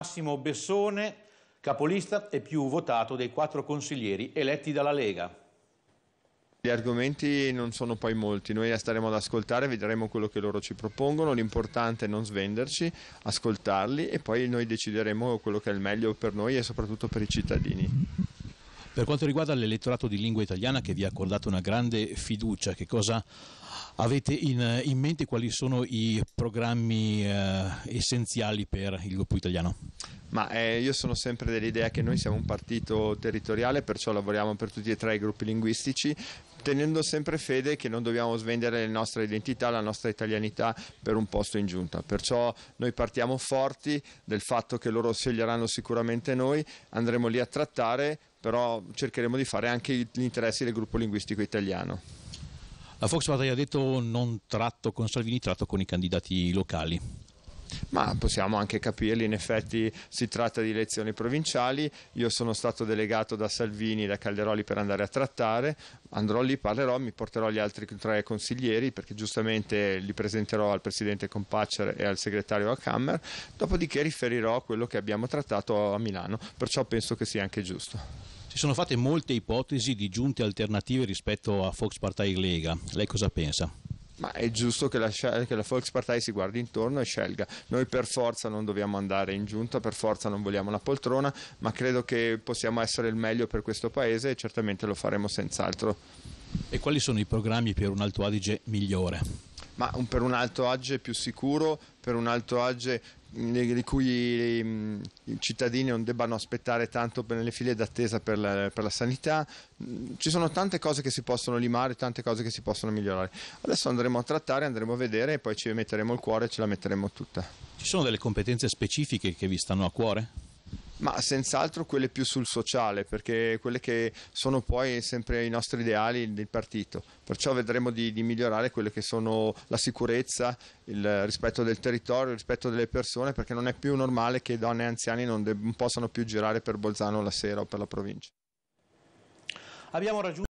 Massimo Bessone, capolista e più votato dei quattro consiglieri eletti dalla Lega. Gli argomenti non sono poi molti, noi staremo ad ascoltare, vedremo quello che loro ci propongono, l'importante è non svenderci, ascoltarli e poi noi decideremo quello che è il meglio per noi e soprattutto per i cittadini. Per quanto riguarda l'elettorato di lingua italiana che vi ha accordato una grande fiducia, che cosa Avete in, in, mente quali sono i programmi eh, essenziali per il gruppo italiano? Ma eh, io sono sempre dell'idea che noi siamo un partito territoriale, perciò lavoriamo per tutti e tre i gruppi linguistici, tenendo sempre fede che non dobbiamo svendere la nostra identità, la nostra italianità per un posto in giunta. Perciò noi partiamo forti del fatto che loro sceglieranno sicuramente noi, andremo lì a trattare, però cercheremo di fare anche gli interessi del gruppo linguistico italiano. La Fox Bataglia ha detto non tratto con Salvini, tratto con i candidati locali ma possiamo anche capirli, in effetti si tratta di elezioni provinciali, io sono stato delegato da Salvini e da Calderoli per andare a trattare, andrò lì, parlerò, mi porterò gli altri tre consiglieri perché giustamente li presenterò al Presidente Compacer e al Segretario a dopodiché riferirò quello che abbiamo trattato a Milano, perciò penso che sia anche giusto. Si sono fatte molte ipotesi di giunte alternative rispetto a Fox Partei Lega, lei cosa pensa? ma è giusto che la, che la Volkspartei si guardi intorno e scelga. Noi per forza non dobbiamo andare in giunta, per forza non vogliamo la poltrona, ma credo che possiamo essere il meglio per questo Paese e certamente lo faremo senz'altro. E quali sono i programmi per un Alto Adige migliore? ma un, per un alto Age più sicuro, per un alto Age mm, di cui mm, i cittadini non debbano aspettare tanto nelle file d'attesa per la, per la, sanità. Mm, ci sono tante cose che si possono limare, tante cose che si possono migliorare. Adesso andremo a trattare, andremo a vedere e poi ci metteremo il cuore e ce la metteremo tutta. Ci sono delle competenze specifiche che vi stanno a cuore? Ma senz'altro quelle più sul sociale, perché quelle che sono poi sempre i nostri ideali del partito. Perciò vedremo di, di migliorare quelle che sono la sicurezza, il rispetto del territorio, il rispetto delle persone, perché non è più normale che donne e anziani non, non possano più girare per Bolzano la sera o per la provincia. Abbiamo raggiunto